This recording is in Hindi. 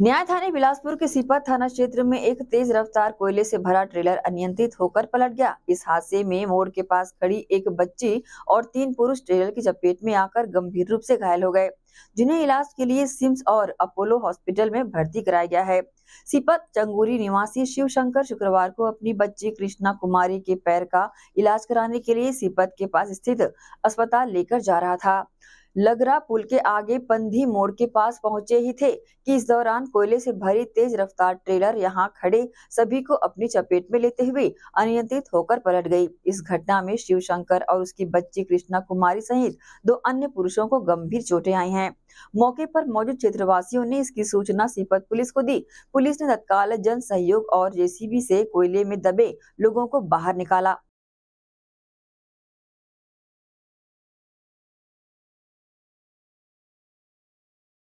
न्याय थाने बिलासपुर के सिपा थाना क्षेत्र में एक तेज रफ्तार कोयले से भरा ट्रेलर अनियंत्रित होकर पलट गया इस हादसे में मोड़ के पास खड़ी एक बच्ची और तीन पुरुष ट्रेलर की चपेट में आकर गंभीर रूप से घायल हो गए जिन्हें इलाज के लिए सिम्स और अपोलो हॉस्पिटल में भर्ती कराया गया है सिपत चंगूरी निवासी शिव शंकर शुक्रवार को अपनी बच्ची कृष्णा कुमारी के पैर का इलाज कराने के लिए सिपत के पास स्थित अस्पताल लेकर जा रहा था लगरा पुल के आगे पंधी मोड़ के पास पहुंचे ही थे कि इस दौरान कोयले से भरी तेज रफ्तार ट्रेलर यहां खड़े सभी को अपनी चपेट में लेते हुए अनियंत्रित होकर पलट गई इस घटना में शिव शंकर और उसकी बच्ची कृष्णा कुमारी सहित दो अन्य पुरुषों को गंभीर चोटें आई हैं मौके पर मौजूद क्षेत्रवासियों ने इसकी सूचना सीपत पुलिस को दी पुलिस ने तत्काल जन सहयोग और जेसीबी से कोयले में दबे लोगों को बाहर निकाला